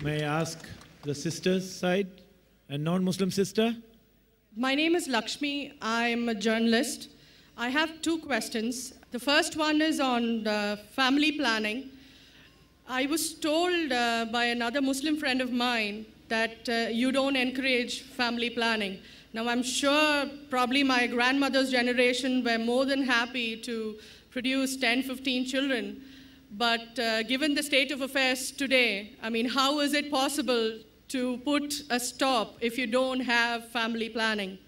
May I ask the sister's side, a non Muslim sister? My name is Lakshmi. I'm a journalist. I have two questions. The first one is on uh, family planning. I was told uh, by another Muslim friend of mine that uh, you don't encourage family planning. Now, I'm sure probably my grandmother's generation were more than happy to produce 10, 15 children. But uh, given the state of affairs today, I mean, how is it possible to put a stop if you don't have family planning?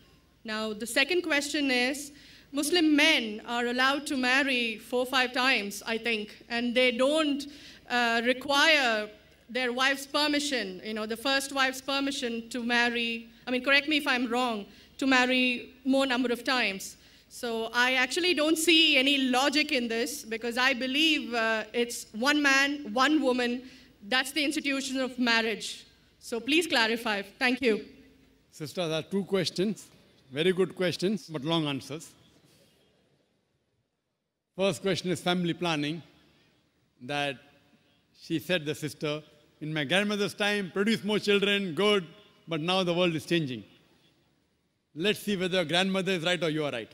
Now, the second question is Muslim men are allowed to marry four or five times, I think, and they don't uh, require their wife's permission, you know, the first wife's permission to marry, I mean, correct me if I'm wrong, to marry more number of times. So I actually don't see any logic in this because I believe uh, it's one man, one woman. That's the institution of marriage. So please clarify. Thank you. Sister, there are two questions. Very good questions, but long answers. First question is family planning. That she said, the sister, in my grandmother's time, produce more children, good, but now the world is changing. Let's see whether grandmother is right or you are right.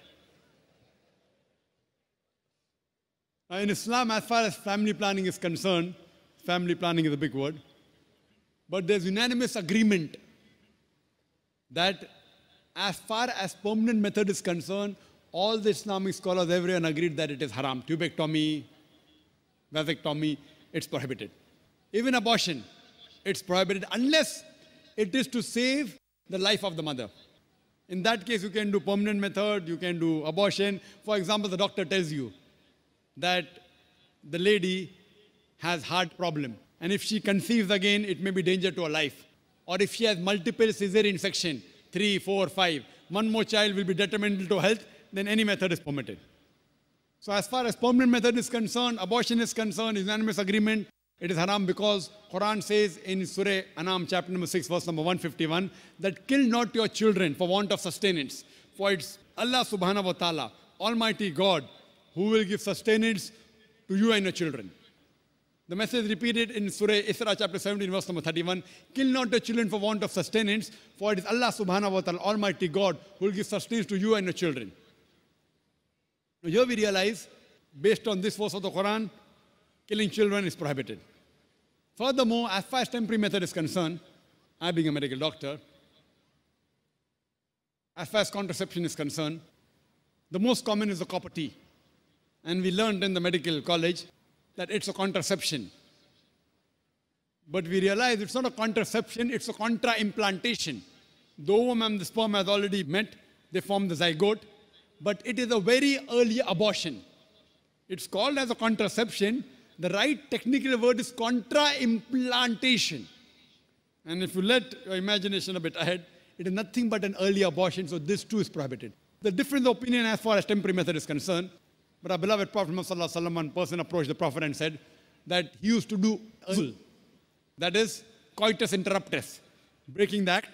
in Islam, as far as family planning is concerned, family planning is a big word, but there's unanimous agreement that as far as permanent method is concerned, all the Islamic scholars, everyone agreed that it is haram. Tubectomy, vasectomy, it's prohibited. Even abortion, it's prohibited unless it is to save the life of the mother. In that case, you can do permanent method, you can do abortion. For example, the doctor tells you, that the lady has heart problem. And if she conceives again, it may be danger to her life. Or if she has multiple cesarean section, three, four, five, one more child will be detrimental to health, then any method is permitted. So as far as permanent method is concerned, abortion is concerned, unanimous agreement, it is haram because Quran says in Surah Anam chapter number 6 verse number 151 that kill not your children for want of sustenance. For it's Allah subhanahu wa ta'ala, Almighty God, who will give sustenance to you and your children. The message repeated in Surah Isra chapter 17 verse number 31. Kill not the children for want of sustenance, for it is Allah subhanahu wa ta'ala, Almighty God, who will give sustenance to you and your children. Now here we realize, based on this verse of the Quran, killing children is prohibited. Furthermore, as far as temporary method is concerned, I being a medical doctor, as far as contraception is concerned, the most common is the copper tea. And we learned in the medical college that it's a contraception. But we realized it's not a contraception, it's a contra implantation. The ovum and the sperm has already met, they form the zygote, but it is a very early abortion. It's called as a contraception. The right technical word is contra implantation. And if you let your imagination a bit ahead, it is nothing but an early abortion, so this too is prohibited. The difference of opinion as far as temporary method is concerned, but our beloved Prophet Muhammad sallam, one person approached the Prophet and said that he used to do that is coitus interruptus, breaking the act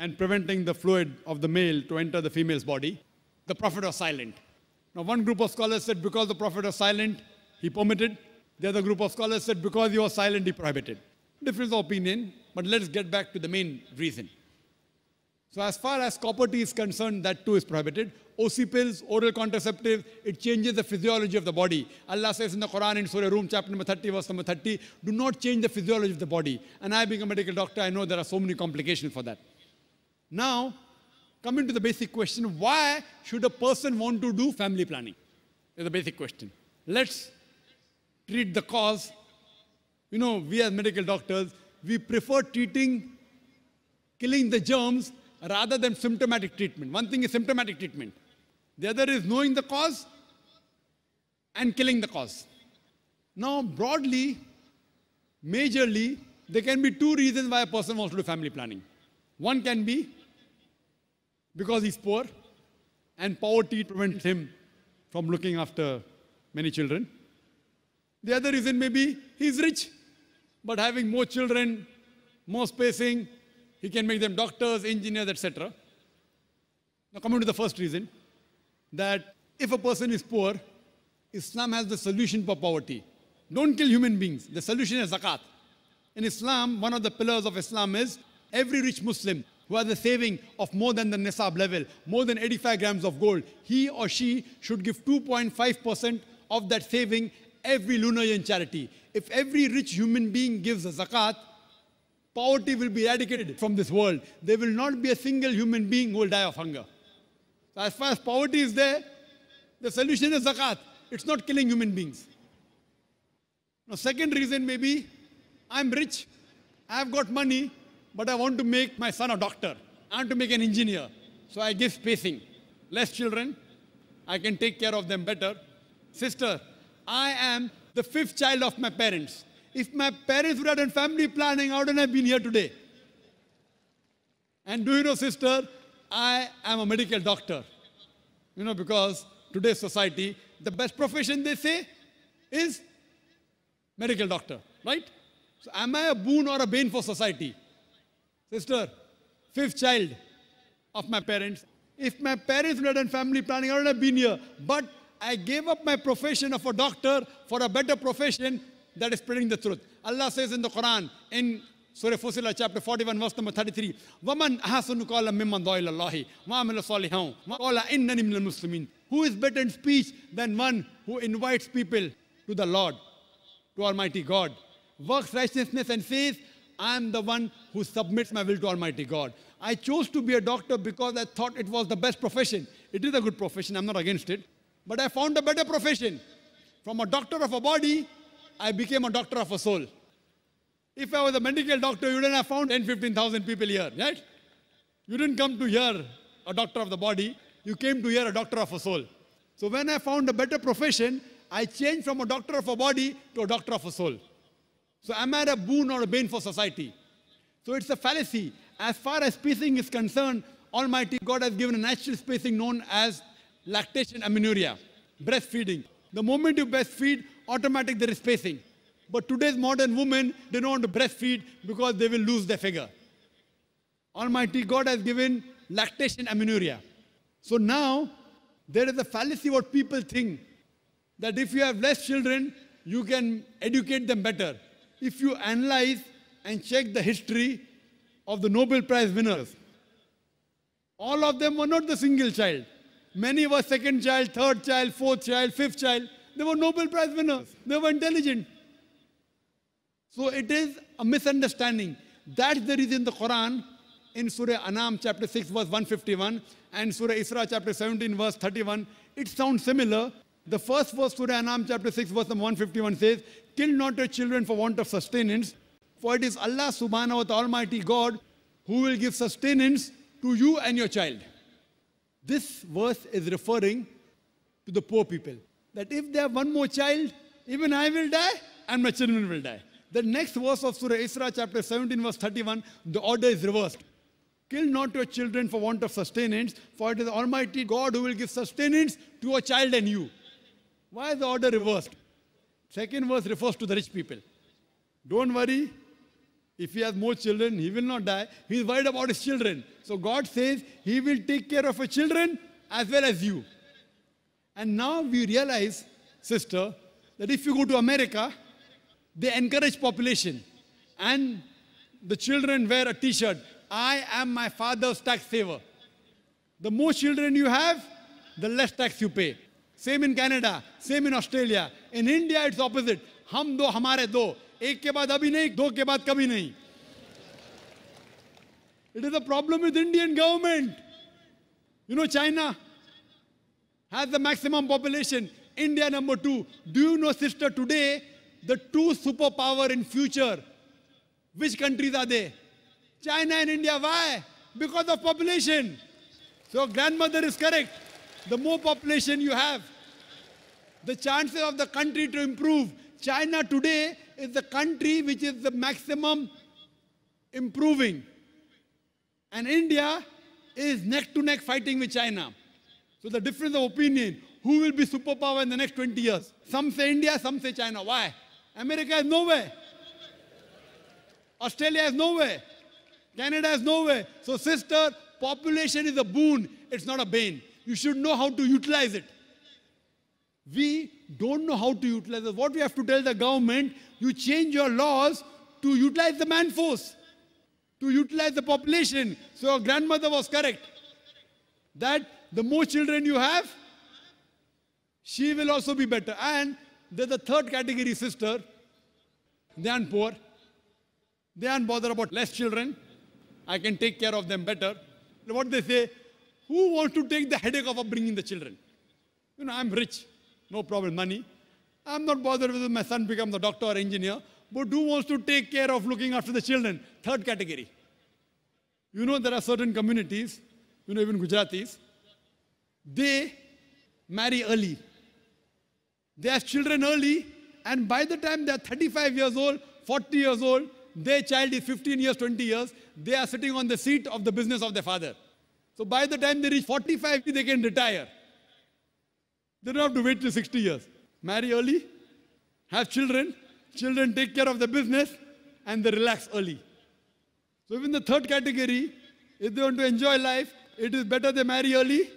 and preventing the fluid of the male to enter the female's body. The Prophet was silent. Now, one group of scholars said because the Prophet was silent, he permitted. The other group of scholars said because he was silent, he prohibited. Difference of opinion, but let's get back to the main reason. So as far as copper tea is concerned, that too is prohibited. OC pills, oral contraceptive, it changes the physiology of the body. Allah says in the Quran in Surah Room, chapter number 30, verse number 30, do not change the physiology of the body. And I being a medical doctor, I know there are so many complications for that. Now, coming to the basic question, why should a person want to do family planning? Is the basic question. Let's treat the cause. You know, we as medical doctors, we prefer treating, killing the germs rather than symptomatic treatment. One thing is symptomatic treatment. The other is knowing the cause and killing the cause. Now, broadly, majorly, there can be two reasons why a person wants to do family planning. One can be because he's poor and poverty prevents him from looking after many children. The other reason may be he's rich, but having more children, more spacing, he can make them doctors, engineers, etc. Now coming to the first reason, that if a person is poor, Islam has the solution for poverty. Don't kill human beings. The solution is zakat. In Islam, one of the pillars of Islam is every rich Muslim who has a saving of more than the nisab level, more than 85 grams of gold, he or she should give 2.5% of that saving every lunar year in charity. If every rich human being gives a zakat, Poverty will be eradicated from this world. There will not be a single human being who will die of hunger. So as far as poverty is there, the solution is zakat. It's not killing human beings. Now, second reason may be I'm rich, I've got money, but I want to make my son a doctor. I want to make an engineer. So I give spacing. Less children, I can take care of them better. Sister, I am the fifth child of my parents. If my parents would have done family planning, I wouldn't have been here today. And do you know, sister, I am a medical doctor. You know, because today's society, the best profession they say is medical doctor, right? So am I a boon or a bane for society? Sister, fifth child of my parents. If my parents would have done family planning, I would have been here. But I gave up my profession of a doctor for a better profession that is spreading the truth. Allah says in the Quran, in Surah Fusilat chapter 41 verse number 33 وَمَنْ أَحَسَنُ قَالَ مِمَّنْ ضَيْلَ اللَّهِ وَعَمِلَ صَالِحًا وَقَالَ إِنَّنِي مِنَ الْمُسْلِمِينَ Who is better in speech than one who invites people to the Lord, to Almighty God, works righteousness and says, I am the one who submits my will to Almighty God. I chose to be a doctor because I thought it was the best profession. It is a good profession, I'm not against it. But I found a better profession. From a doctor of a body I became a doctor of a soul. If I was a medical doctor, you wouldn't have found 10, 15,000 people here, right? You didn't come to hear a doctor of the body, you came to hear a doctor of a soul. So when I found a better profession, I changed from a doctor of a body to a doctor of a soul. So am I a boon or a bane for society? So it's a fallacy. As far as spacing is concerned, Almighty God has given a natural spacing known as lactation amenorrhea, breastfeeding. The moment you breastfeed, automatic there is spacing. But today's modern women, they don't want to breastfeed because they will lose their figure. Almighty God has given lactation amenorrhea. So now there is a fallacy what people think that if you have less children, you can educate them better. If you analyze and check the history of the Nobel Prize winners, all of them were not the single child. Many were second child, third child, fourth child, fifth child. They were Nobel Prize winners. They were intelligent. So it is a misunderstanding. That's the reason the Quran in Surah Anam chapter 6 verse 151 and Surah Isra chapter 17 verse 31, it sounds similar. The first verse, Surah Anam chapter 6 verse 151 says, Kill not your children for want of sustenance, for it is Allah subhanahu wa ta'ala almighty God who will give sustenance to you and your child. This verse is referring to the poor people that if they have one more child, even I will die and my children will die. The next verse of Surah Isra, chapter 17, verse 31, the order is reversed. Kill not your children for want of sustenance, for it is Almighty God who will give sustenance to a child and you. Why is the order reversed? Second verse refers to the rich people. Don't worry, if he has more children, he will not die. He is worried about his children. So God says he will take care of your children as well as you. And now we realize, sister, that if you go to America, they encourage population. And the children wear a t-shirt. I am my father's tax saver. The more children you have, the less tax you pay. Same in Canada, same in Australia. In India, it's opposite. हम do, hamare do. Ek ke baad abhi nahi, do ke baad कभी nahi. It is a problem with Indian government. You know China has the maximum population. India number two. Do you know, sister, today, the two superpower in future, which countries are they? China and India. Why? Because of population. So grandmother is correct. The more population you have, the chances of the country to improve. China today is the country which is the maximum improving. And India is neck to neck fighting with China. So the difference of opinion, who will be superpower in the next 20 years? Some say India, some say China. Why? America has nowhere. Australia has nowhere. Canada has nowhere. So sister, population is a boon. It's not a bane. You should know how to utilize it. We don't know how to utilize it. What we have to tell the government, you change your laws to utilize the man force, to utilize the population. So your grandmother was correct. That the more children you have, she will also be better. And there's a third category sister. They aren't poor. They aren't bothered about less children. I can take care of them better. What they say, who wants to take the headache of upbringing the children? You know, I'm rich, no problem, money. I'm not bothered whether my son becomes a doctor or engineer, but who wants to take care of looking after the children? Third category. You know, there are certain communities, you know, even Gujaratis, they marry early. They have children early, and by the time they are 35 years old, 40 years old, their child is 15 years, 20 years, they are sitting on the seat of the business of their father. So by the time they reach 45, they can retire. They don't have to wait till 60 years. Marry early, have children, children take care of the business, and they relax early. So even the third category, if they want to enjoy life, it is better they marry early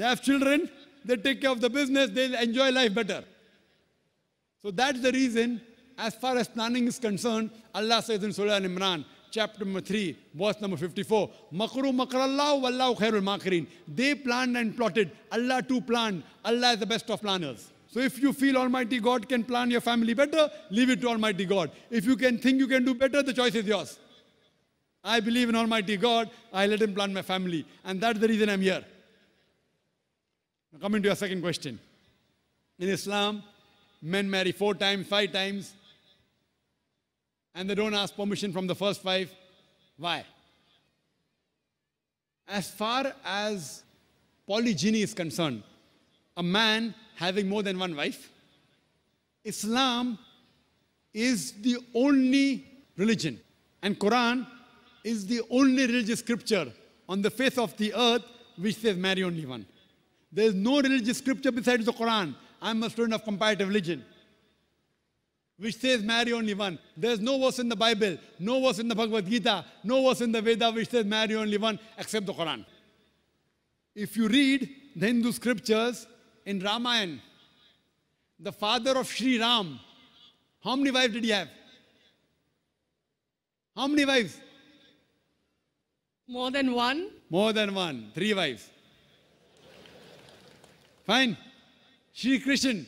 they have children, they take care of the business, they'll enjoy life better. So that's the reason, as far as planning is concerned, Allah says in Surah Al Imran, chapter number 3, verse number 54, Makru makrallahu wallahu khairul makirin. They planned and plotted. Allah too planned. Allah is the best of planners. So if you feel Almighty God can plan your family better, leave it to Almighty God. If you can think you can do better, the choice is yours. I believe in Almighty God. I let Him plan my family. And that's the reason I'm here. Now coming to your second question. In Islam, men marry four times, five times, and they don't ask permission from the first five. Why? As far as polygyny is concerned, a man having more than one wife, Islam is the only religion, and Quran is the only religious scripture on the face of the earth which says marry only one. There is no religious scripture besides the Quran. I'm a student of comparative religion, which says marry only one. There is no verse in the Bible, no verse in the Bhagavad Gita, no verse in the Veda which says marry only one except the Quran. If you read the Hindu scriptures in Ramayana, the father of Sri Ram, how many wives did he have? How many wives? More than one. More than one. Three wives. Fine. Shri Krishna,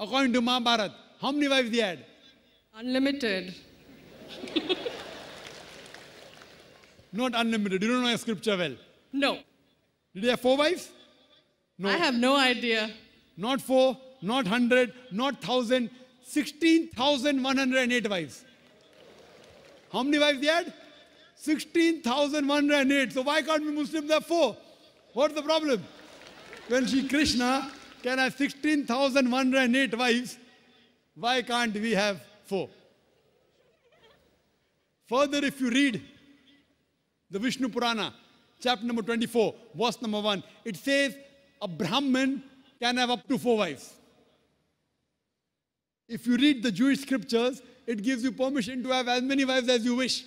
according to Mahabharata, how many wives he had? Unlimited. Not unlimited. You don't know your scripture well. No. Did he have four wives? No. I have no idea. Not four, not hundred, not thousand, 16,108 wives. How many wives he had? 16,108. So why can't we Muslims have four? What's the problem? when Sri Krishna can have 16,108 wives, why can't we have four? Further, if you read the Vishnu Purana, chapter number 24, verse number 1, it says a Brahmin can have up to four wives. If you read the Jewish scriptures, it gives you permission to have as many wives as you wish.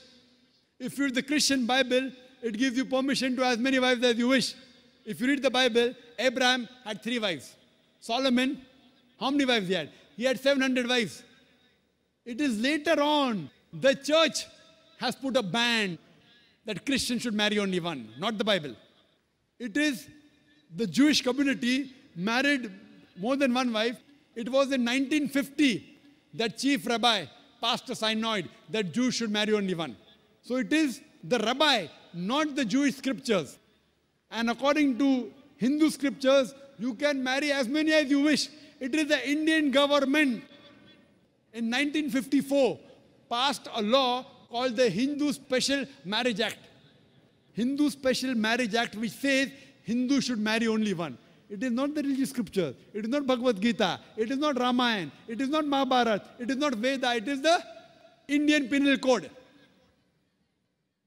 If you read the Christian Bible, it gives you permission to as many wives as you wish if you read the Bible, Abraham had three wives. Solomon, how many wives he had? He had 700 wives. It is later on the church has put a ban that Christians should marry only one, not the Bible. It is the Jewish community married more than one wife. It was in 1950 that chief rabbi passed a synod that Jews should marry only one. So it is the rabbi, not the Jewish scriptures. And according to Hindu scriptures, you can marry as many as you wish. It is the Indian government in 1954 passed a law called the Hindu Special Marriage Act. Hindu Special Marriage Act which says Hindu should marry only one. It is not the religious scriptures. It is not Bhagavad Gita. It is not Ramayana. It is not Mahabharata. It is not Veda. It is the Indian Penal Code.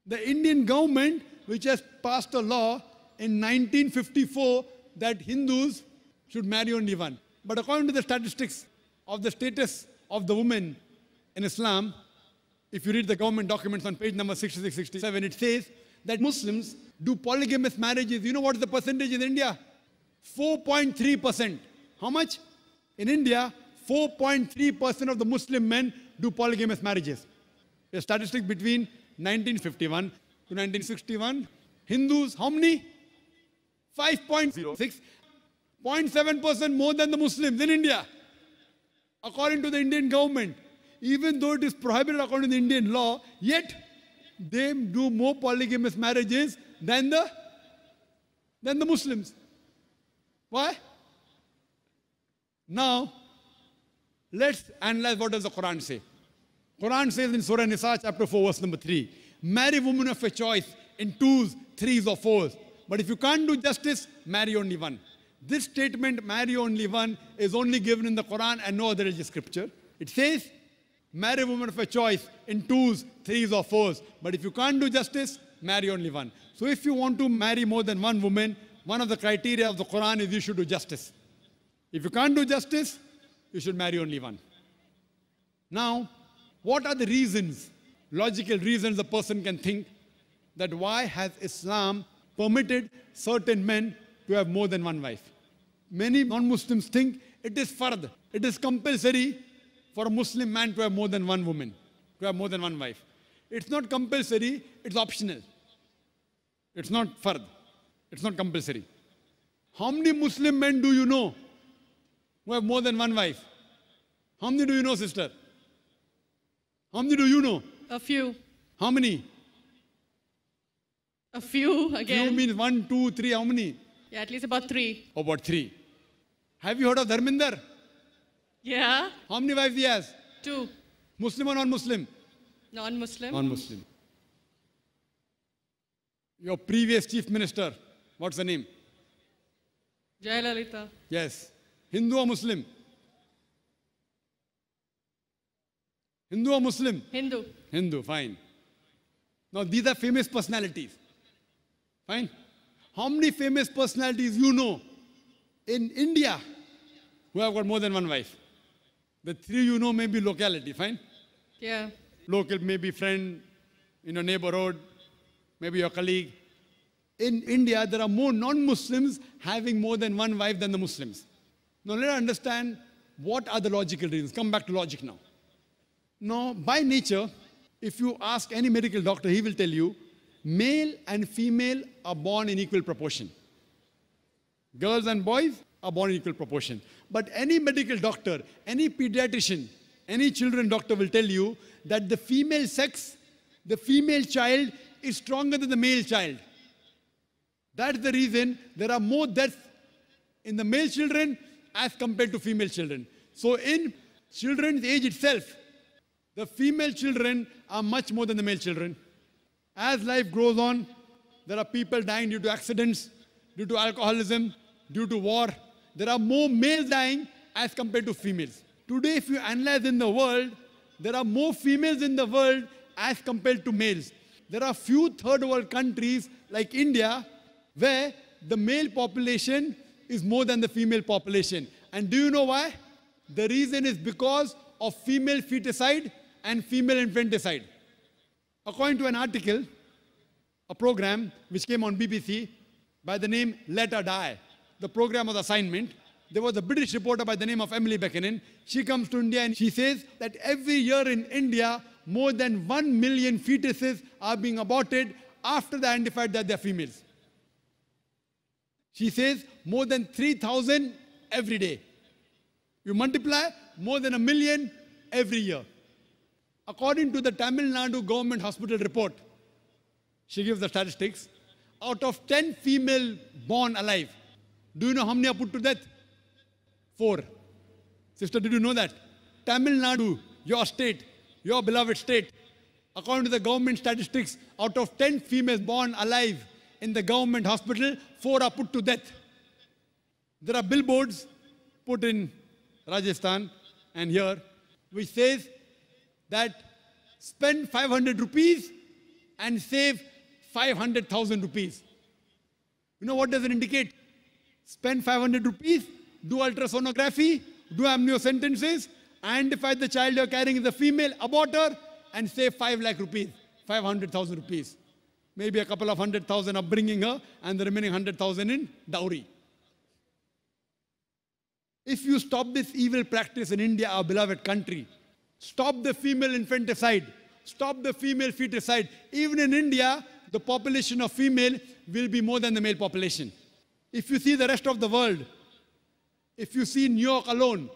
The Indian government which has passed a law in 1954 that Hindus should marry only one. But according to the statistics of the status of the women in Islam, if you read the government documents on page number 6667, it says that Muslims do polygamous marriages. You know what is the percentage in India? 4.3%. How much? In India, 4.3% of the Muslim men do polygamous marriages. A statistic between 1951 to 1961. Hindus, how many? 5.06, 0.7% more than the Muslims in India, according to the Indian government. Even though it is prohibited according to the Indian law, yet they do more polygamous marriages than the, than the Muslims. Why? Now, let's analyze what does the Quran say. Quran says in Surah Nisa chapter 4 verse number 3, marry women of your choice in twos, threes or fours. But if you can't do justice, marry only one. This statement, marry only one, is only given in the Quran and no other scripture. It says, marry a woman of your choice in twos, threes, or fours. But if you can't do justice, marry only one. So if you want to marry more than one woman, one of the criteria of the Quran is you should do justice. If you can't do justice, you should marry only one. Now, what are the reasons, logical reasons a person can think that why has Islam permitted certain men to have more than one wife. Many non-Muslims think it is fard, it is compulsory for a Muslim man to have more than one woman, to have more than one wife. It's not compulsory, it's optional. It's not fard, it's not compulsory. How many Muslim men do you know who have more than one wife? How many do you know, sister? How many do you know? A few. How many? A few again. Few means one, two, three. How many? Yeah, at least about three. Oh, about three. Have you heard of Dharminder? Yeah. How many wives he has? Two. Muslim or non-Muslim? Non-Muslim. Non-Muslim. Your previous chief minister, what's the name? Jayalalitha. Yes. Hindu or Muslim? Hindu or Muslim? Hindu. Hindu, fine. Now these are famous personalities. Fine. How many famous personalities you know in India who have got more than one wife? The three you know may be locality, fine? Yeah. Local, maybe friend in your neighborhood, maybe your colleague. In India, there are more non-Muslims having more than one wife than the Muslims. Now let us understand what are the logical reasons. Come back to logic now. Now, by nature, if you ask any medical doctor, he will tell you male and female are born in equal proportion. Girls and boys are born in equal proportion. But any medical doctor, any pediatrician, any children doctor will tell you that the female sex, the female child is stronger than the male child. That's the reason there are more deaths in the male children as compared to female children. So in children's age itself, the female children are much more than the male children. As life grows on, there are people dying due to accidents, due to alcoholism, due to war. There are more males dying as compared to females. Today, if you analyze in the world, there are more females in the world as compared to males. There are few third world countries like India where the male population is more than the female population. And do you know why? The reason is because of female feticide and female infanticide according to an article, a program which came on BBC by the name Let Her Die. The program was assignment. There was a British reporter by the name of Emily Beckenin. She comes to India and she says that every year in India, more than 1 million fetuses are being aborted after they identified that they're females. She says more than 3,000 every day. You multiply more than a million every year. According to the Tamil Nadu government hospital report, she gives the statistics, out of 10 female born alive, do you know how many are put to death? Four. Sister, did you know that? Tamil Nadu, your state, your beloved state, according to the government statistics, out of 10 females born alive in the government hospital, four are put to death. There are billboards put in Rajasthan and here, which says that spend 500 rupees and save 500,000 rupees. You know what does it indicate? Spend 500 rupees, do ultrasonography, do amniocentesis, identify the child you're carrying is a female, abort her, and save 5 lakh rupees, 500,000 rupees. Maybe a couple of hundred thousand upbringing her and the remaining 100,000 in dowry. If you stop this evil practice in India, our beloved country, Stop the female infanticide. Stop the female feticide. Even in India, the population of female will be more than the male population. If you see the rest of the world, if you see New York alone,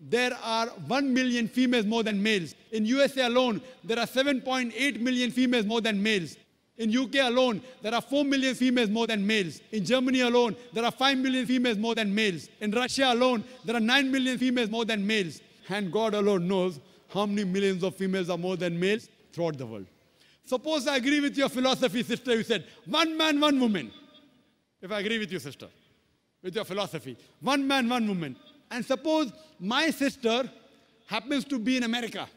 there are 1 million females more than males. In USA alone, there are 7.8 million females more than males. In UK alone, there are 4 million females more than males. In Germany alone, there are 5 million females more than males. In Russia alone, there are 9 million females more than males. And God alone knows how many millions of females are more than males throughout the world. Suppose I agree with your philosophy, sister, you said, one man, one woman. If I agree with you, sister, with your philosophy, one man, one woman. And suppose my sister happens to be in America,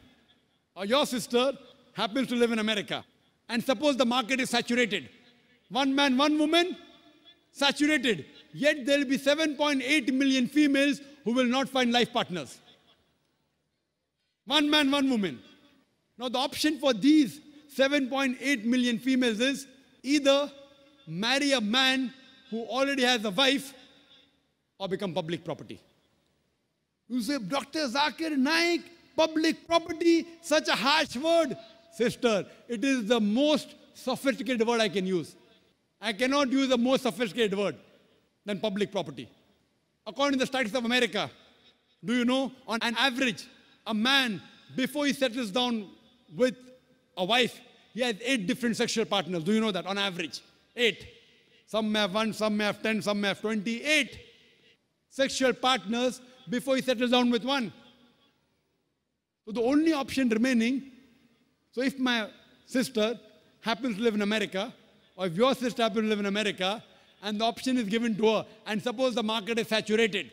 or your sister happens to live in America. And suppose the market is saturated. One man, one woman, saturated. Yet there will be 7.8 million females who will not find life partners. One man, one woman. Now, the option for these 7.8 million females is either marry a man who already has a wife or become public property. You say, Dr. Zakir Naik, public property, such a harsh word. Sister, it is the most sophisticated word I can use. I cannot use a more sophisticated word than public property. According to the statistics of America, do you know, on an average, a man, before he settles down with a wife, he has eight different sexual partners. Do you know that on average? Eight. Some may have one, some may have 10, some may have 28 sexual partners before he settles down with one. So the only option remaining, so if my sister happens to live in America, or if your sister happens to live in America, and the option is given to her, and suppose the market is saturated,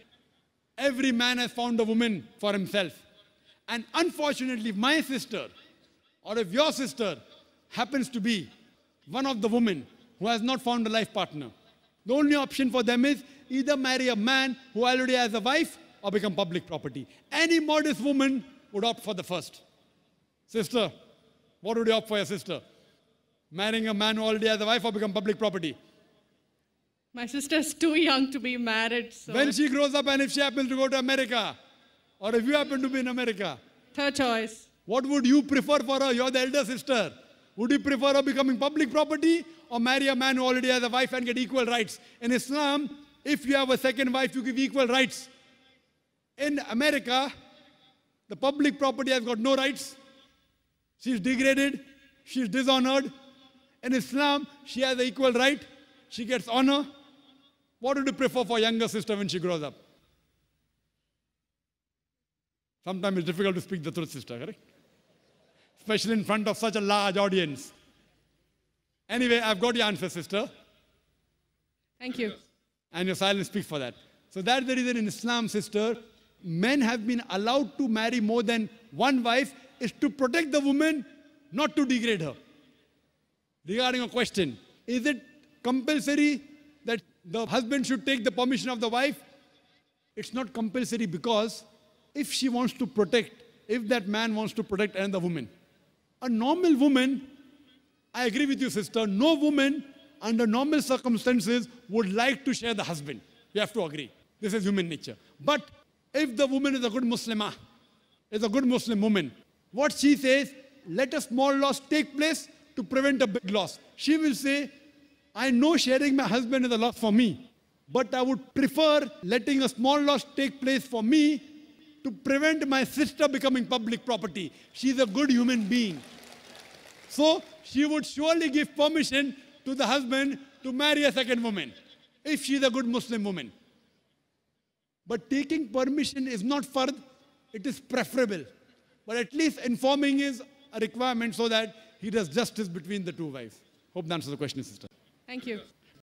every man has found a woman for himself. And unfortunately, my sister, or if your sister happens to be one of the women who has not found a life partner, the only option for them is either marry a man who already has a wife or become public property. Any modest woman would opt for the first. Sister, what would you opt for your sister? Marrying a man who already has a wife or become public property? My sister's too young to be married. So. When she grows up and if she happens to go to America, or if you happen to be in America? Third choice. What would you prefer for her? You're the elder sister. Would you prefer her becoming public property or marry a man who already has a wife and get equal rights? In Islam, if you have a second wife, you give equal rights. In America, the public property has got no rights. She's degraded. She's dishonored. In Islam, she has an equal right. She gets honor. What would you prefer for younger sister when she grows up? Sometimes it's difficult to speak the truth, sister, correct? Especially in front of such a large audience. Anyway, I've got your answer, sister. Thank you. And your silence speaks for that. So that's the reason in Islam, sister, men have been allowed to marry more than one wife is to protect the woman, not to degrade her. Regarding a question, is it compulsory that the husband should take the permission of the wife? It's not compulsory because if she wants to protect, if that man wants to protect another woman. A normal woman, I agree with you, sister, no woman under normal circumstances would like to share the husband. You have to agree. This is human nature. But if the woman is a good Muslimah, is a good Muslim woman, what she says, let a small loss take place to prevent a big loss. She will say, I know sharing my husband is a loss for me, but I would prefer letting a small loss take place for me to prevent my sister becoming public property. She's a good human being. So she would surely give permission to the husband to marry a second woman if she's a good Muslim woman. But taking permission is not fard, it is preferable. But at least informing is a requirement so that he does justice between the two wives. Hope that answers the question, sister. Thank you.